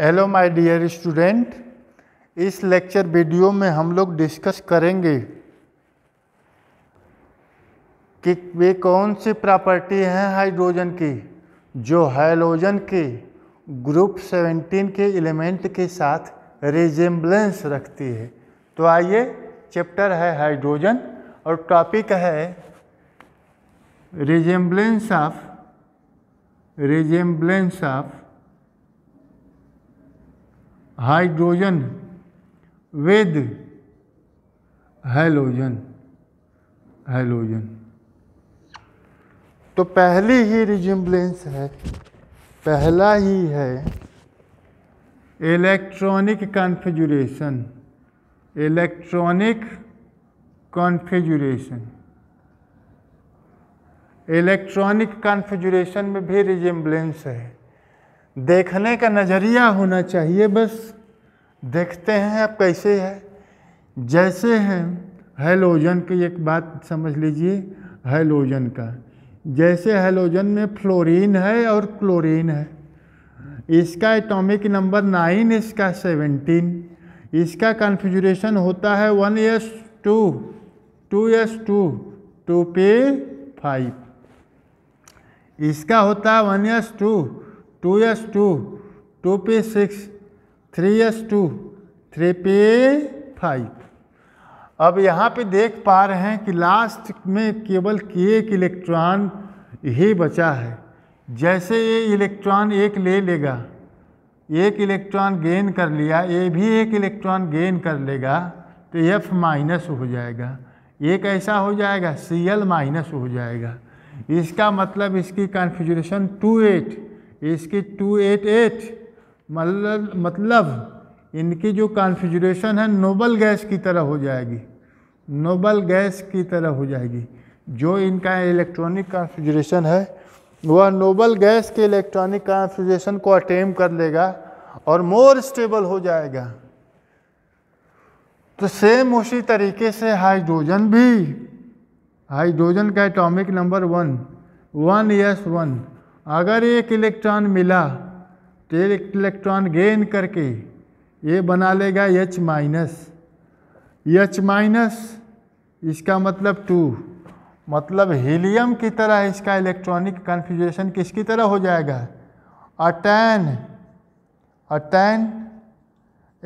hello my dear student इस lecture video में हम लोग डिस्कस करेंगे कि वे कौन सी प्रॉपर्टी हैं हाइड्रोजन की जो हाइड्रोजन के ग्रुप 17 के एलिमेंट के साथ रेजेम्बलेंस रखती है तो आइए चैप्टर है हाइड्रोजन और टॉपिक है resemblance of resemblance of hydrogen with halogen halogen तो पहली ही रिजिम्बलेंस है पहला ही है electronic configuration electronic configuration electronic configuration में भी रिजिम्बलेंस है देखने का नज़रिया होना चाहिए बस देखते हैं अब कैसे है जैसे हैं हेलोजन की एक बात समझ लीजिए हेलोजन का जैसे हेलोजन में फ्लोरीन है और क्लोरीन है इसका एटॉमिक नंबर नाइन इसका सेवेंटीन इसका कन्फिजुरेशन होता है one s two two s two two p five इसका होता है one s two two s two two p six three s two three p five अब यहाँ पे देख पा रहे हैं कि लास्ट में केवल एक इलेक्ट्रॉन ही बचा है जैसे ये इलेक्ट्रॉन एक ले लेगा एक इलेक्ट्रॉन गेन कर लिया ये भी एक इलेक्ट्रॉन गेन कर लेगा तो एफ माइनस हो जाएगा ये कैसा हो जाएगा सी एल माइनस हो जाएगा इसका मतलब इसकी कॉन्फ़िगरेशन टू एट इसकी टू एट एट मतलब मतलब इनकी जो कॉन्फिजरेशन है नोबल गैस की तरह हो जाएगी नोबल गैस की तरह हो जाएगी जो इनका इलेक्ट्रॉनिक कॉन्फिजरेशन है वह नोबल गैस के इलेक्ट्रॉनिक कॉन्फिजरेशन को अटेम कर लेगा और मोर स्टेबल हो जाएगा तो सेम उसी तरीके से हाइड्रोजन भी हाइड्रोजन का atomic number one one yes one अगर एक इलेक्ट्रॉन मिला तो एक इलेक्ट्रॉन गेन करके ये बना लेगा एच माइनस एच माइनस इसका मतलब टू मतलब हीलियम की तरह इसका इलेक्ट्रॉनिक कन्फ्यूजेशन किसकी तरह हो जाएगा attain attain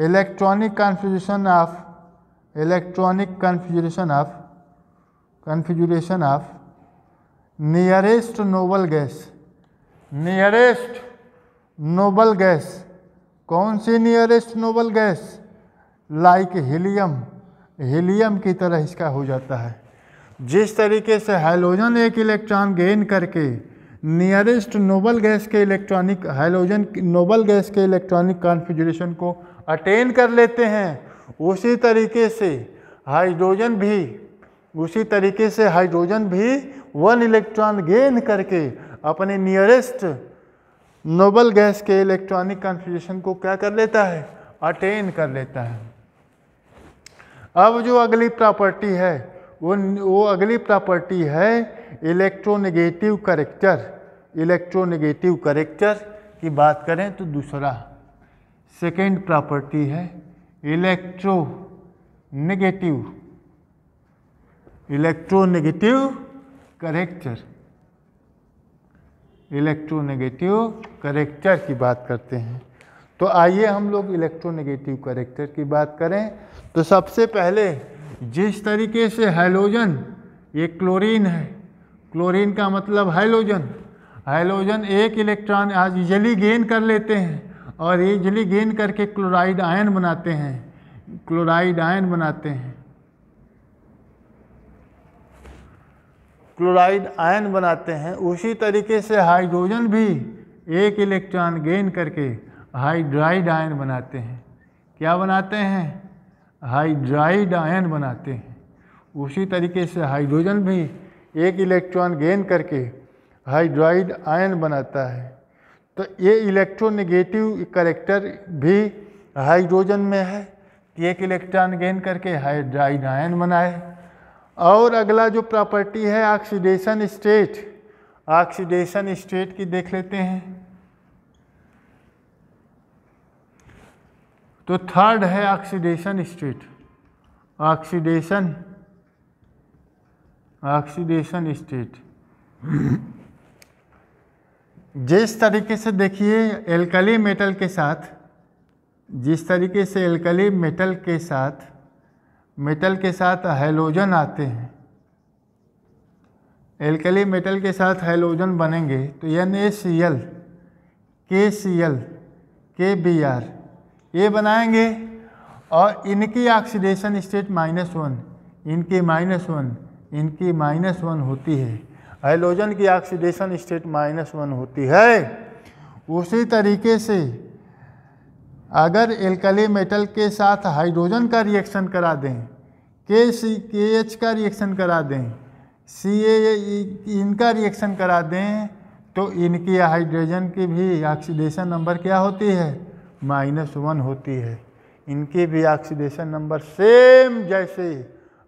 electronic configuration of electronic configuration of configuration of nearest noble gas nearest noble gas कौन सी nearest noble gas like helium helium की तरह इसका हो जाता है जिस तरीके से हाइलोजन एक इलेक्ट्रॉन गेन करके नियरेस्ट नोबल गैस के इलेक्ट्रॉनिक हाइलोजन नोबल गैस के इलेक्ट्रॉनिक कॉन्फिजरेशन को अटेन कर लेते हैं उसी तरीके से हाइड्रोजन भी उसी तरीके से हाइड्रोजन भी वन इलेक्ट्रॉन गेन करके अपने नियरेस्ट नोबल गैस के इलेक्ट्रॉनिक कॉन्फ़िगरेशन को क्या कर लेता है अटेन कर लेता है अब जो अगली प्रॉपर्टी है वो वो अगली प्रॉपर्टी है इलेक्ट्रोनेगेटिव करेक्टर इलेक्ट्रोनेगेटिव करेक्टर की बात करें तो दूसरा सेकेंड प्रॉपर्टी है electronegative electronegative character electronegative character की बात करते हैं तो आइए हम लोग इलेक्ट्रोनेगेटिव करेक्टर की बात करें तो सबसे पहले जिस तरीके से हाइलोजन ये क्लोरीन है क्लोरीन का मतलब हाइलोजन हाइलोजन एक इलेक्ट्रॉन आज इजली गेन कर लेते हैं और इजली गेन करके क्लोराइड आयन बनाते हैं क्लोराइड आयन बनाते हैं क्लोराइड आयन बनाते हैं उसी तरीके से हाइड्रोजन भी एक इलेक्ट्रॉन गेन करके हाइड्राइड आयन बनाते हैं क्या बनाते हैं हाइड्राइड आयन बनाते हैं उसी तरीके से हाइड्रोजन भी एक इलेक्ट्रॉन गेन करके हाइड्राइड आयन बनाता है तो ये इलेक्ट्रोनेगेटिव करेक्टर भी हाइड्रोजन में है कि एक इलेक्ट्रॉन गेन करके हाइड्राइड आयन बनाए और अगला जो प्रॉपर्टी है ऑक्सीडेशन स्टेट ऑक्सीडेशन स्टेट की देख लेते हैं तो थर्ड है oxidation state oxidation oxidation state जिस तरीके से देखिए एल्कली मेटल के साथ जिस तरीके से एल्कली मेटल के साथ मेटल के साथ हाइलोजन आते हैं एल्कली मेटल के साथ हाइलोजन बनेंगे तो N A C L K C L K B R ये बनाएंगे और इनकी ऑक्सीडेशन स्टेट माइनस वन इनकी माइनस वन इनकी माइनस वन होती है हाइलोजन की ऑक्सीडेशन स्टेट माइनस वन होती है उसी तरीके से अगर एल्कली मेटल के साथ हाइड्रोजन का रिएक्शन करा दें के सी के एच का रिएक्शन करा दें सी ए इनका रिएक्शन करा दें तो इनकी हाइड्रोजन की भी ऑक्सीडेशन नंबर क्या होती है माइनस वन होती है इनकी भी ऑक्सीडेशन नंबर सेम जैसे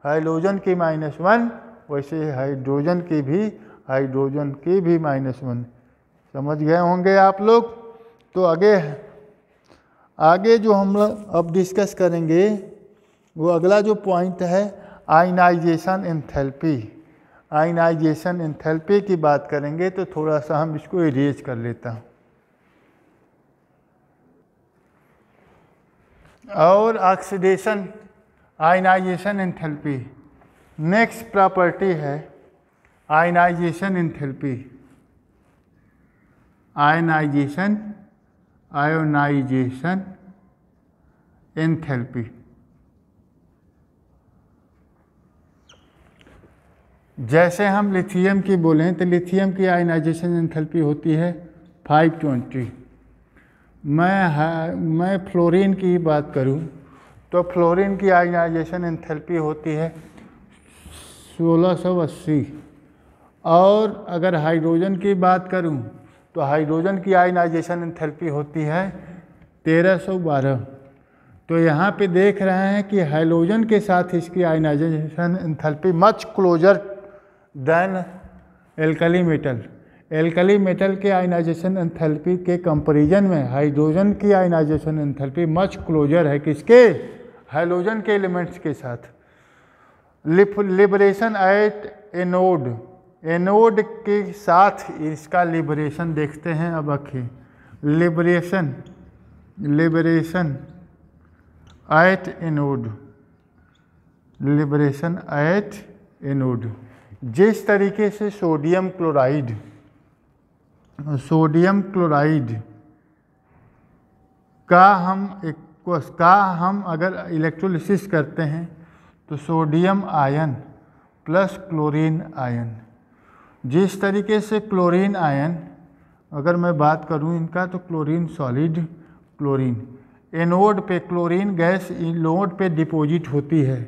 हाइड्रोजन की माइनस वन वैसे हाइड्रोजन की भी हाइड्रोजन की भी माइनस वन समझ गए होंगे आप लोग तो आगे आगे जो हम अब डिस्कस करेंगे वो अगला जो पॉइंट है आइनाइजेशन एंथैल्पी आइनाइजेशन एंथैल्पी की बात करेंगे तो थोड़ा सा हम इसको इरेज कर लेता हूँ और oxidation ionisation enthalpy next property है ionisation enthalpy ionisation ionisation enthalpy जैसे हम लिथियम की बोलें तो लिथियम की आयोनाइजेशन एंथैल्पी होती है 520 मैं मैं फ्लोरीन तो की बात करूं तो फ्लोरीन की आयोनाइजेशन एंथैल्पी होती है 1680 और अगर हाइड्रोजन की बात करूं तो हाइड्रोजन की आयनाइजेशन एंथैल्पी होती है 1312 तो यहाँ पे देख रहे हैं कि हाइड्रोजन के साथ इसकी ionisation enthalpy much closer than alkali metal alkali metal के आयनाइजेशन एंथैल्पी के कंपैरिजन में हाइड्रोजन की आयनाइजेशन एंथैल्पी मच क्लोजर है किसके हाइड्रोजन के एलिमेंट्स के साथ लिबरेशन एट एनोड एनोड के साथ इसका लिबरेशन देखते हैं अब अखी liberation liberation at anode liberation at anode जिस तरीके से सोडियम क्लोराइड सोडियम क्लोराइड का हम एक का हम अगर इलेक्ट्रोलिसिस करते हैं तो sodium ion plus chlorine ion जिस तरीके से क्लोरीन आयन अगर मैं बात करूं इनका तो क्लोरीन सॉलिड क्लोरीन एनोड पे क्लोरीन गैस इनोड पे डिपॉजिट होती है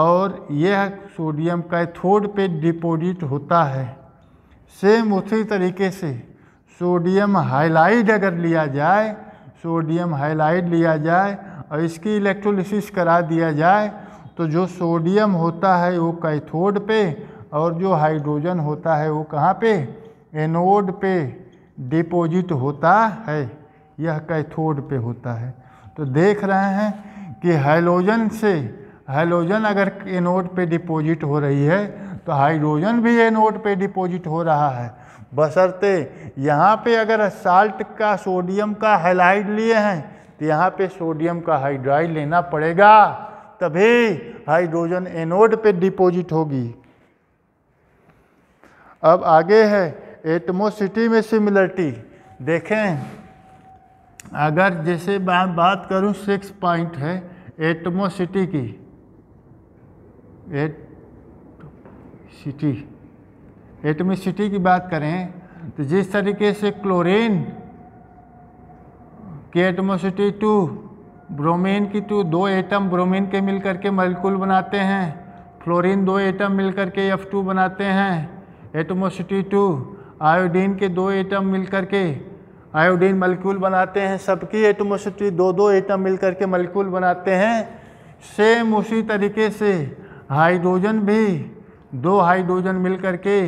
और यह सोडियम कैथोड पे डिपॉजिट होता है सेम उसी तरीके से सोडियम हाइलाइड अगर लिया जाए सोडियम हाइलाइड लिया जाए और इसकी इलेक्ट्रोलिसिस करा दिया जाए तो जो सोडियम होता है वो कैथोड पे और जो हाइड्रोजन होता है वो कहाँ पे एनोड पे डिपॉजिट होता है यह कैथोड पे होता है तो देख रहे हैं कि हाइलोजन से हाइलोजन अगर एनोड पे डिपॉजिट हो रही है तो हाइड्रोजन भी एनोड पे डिपॉजिट हो रहा है बसरते यहाँ पे अगर साल्ट का सोडियम का हाइलाइड लिए हैं तो यहाँ पे सोडियम का हाइड्राइड लेना पड़ेगा तभी हाइड्रोजन एनोड पे डिपॉजिट होगी अब आगे है एटमोसिटी में सिमिलरिटी देखें अगर जैसे मैं बात करूं सिक्स पॉइंट है एटमोसिटी की एट सिटी एटमोसिटी की बात करें तो जिस तरीके से क्लोरीन की एटमोसिटी टू ब्रोमीन की टू दो एटम ब्रोमीन के मिलकर के मलिकुल बनाते हैं फ्लोरीन दो एटम मिलकर के एफ टू बनाते हैं एटमोसिटी टू आयोडीन के दो एटम मिलकर के आयोडीन मलिक्यूल बनाते हैं सबकी एटमोसिटी दो दो एटम मिलकर के मलिक्यूल बनाते हैं सेम उसी तरीके से हाइड्रोजन भी दो हाइड्रोजन मिलकर के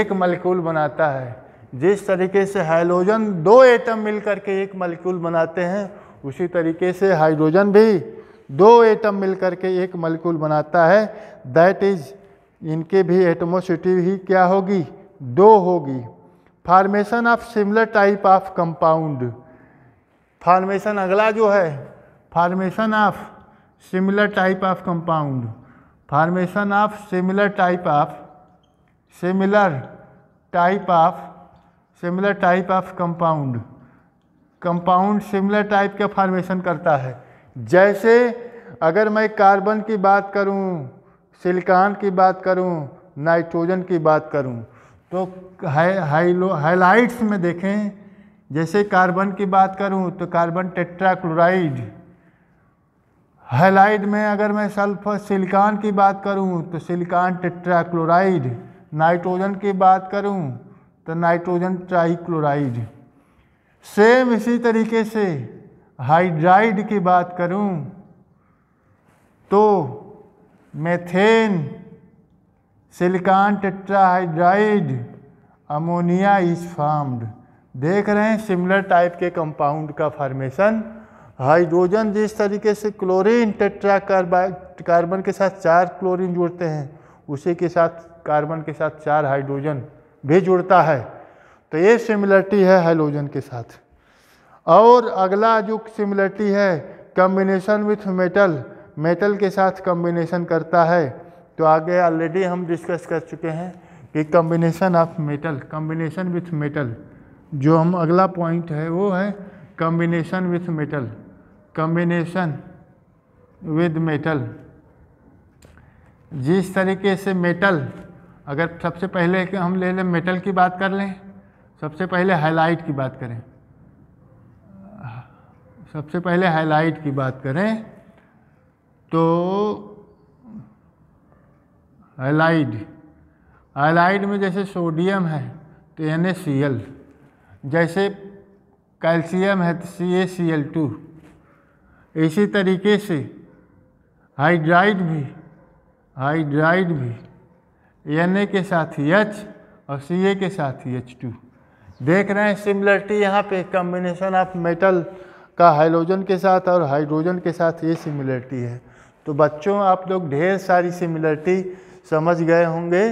एक मलिक्यूल बनाता है जिस तरीके से हाइड्रोजन दो एटम मिलकर के एक मलिक्यूल बनाते हैं उसी तरीके से हाइड्रोजन भी दो एटम मिलकर के एक मलिक्यूल बनाता है दैट इज़ इनके भी एटमोसिटी ही क्या होगी दो होगी formation of similar type of compound formation अगला जो है formation of similar type of compound formation of similar type of similar type of similar type of compound compound similar type का फार्मेशन करता है जैसे अगर मैं कार्बन की बात करूं सिलिकॉन की बात करूं नाइट्रोजन की बात करूं तो हाइलाइट्स में देखें जैसे कार्बन की बात करूं तो कार्बन टेट्राक्लोराइड हाइलाइट में अगर मैं सल्फर सिलिकॉन की बात करूं तो सिलिकॉन टेट्राक्लोराइड नाइट्रोजन की बात करूं तो नाइट्रोजन ट्राईक्लोराइड सेम इसी तरीके से हाइड्राइड की बात करूं तो methane silicon tetrahydride ammonia is formed देख रहे हैं सिमिलर टाइप के कंपाउंड का फॉर्मेशन हाइड्रोजन जिस तरीके से क्लोरीन टेट्रा कार्बन के साथ चार क्लोरीन जुड़ते हैं उसी के साथ कार्बन के साथ चार हाइड्रोजन भी जुड़ता है तो ये सिमिलरिटी है हाइड्रोजन के साथ और अगला जो सिमिलरिटी है कम्बिनेशन विथ मेटल मेटल के साथ कम्बिनेशन करता है तो आगे ऑलरेडी हम डिस्कस कर चुके हैं कि combination of metal combination with metal जो हम अगला पॉइंट है वो है combination with metal combination with metal जिस तरीके से मेटल अगर सबसे पहले हम ले लें मेटल की बात कर लें सबसे पहले हाईलाइट की बात करें सबसे पहले हाईलाइट की बात करें तो एलाइड एलाइड में जैसे सोडियम है तो एन जैसे कैल्शियम है तो सी ए सी एल टू इसी तरीके से हाइड्राइड भी हाइड्राइड भी एन के साथ ही एच और सी ए के साथ ही एच टू देख रहे हैं सिमिलरिटी यहाँ पे कॉम्बिनेशन ऑफ मेटल का हाइड्रोजन के साथ और हाइड्रोजन के साथ ये सिमिलरिटी है तो बच्चों आप लोग ढेर सारी सिमिलरिटी समझ गए होंगे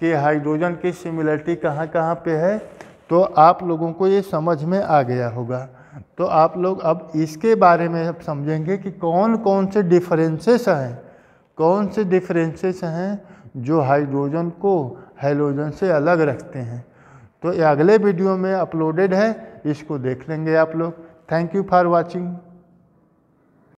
कि हाइड्रोजन की सिमिलरिटी कहाँ कहाँ पे है तो आप लोगों को ये समझ में आ गया होगा तो आप लोग अब इसके बारे में अब समझेंगे कि कौन कौन से डिफरेंसेस हैं कौन से डिफरेंसेस हैं जो हाइड्रोजन को हाइड्रोजन से अलग रखते हैं तो ये अगले वीडियो में अपलोडेड है इसको देख लेंगे आप लोग थैंक यू फॉर वॉचिंग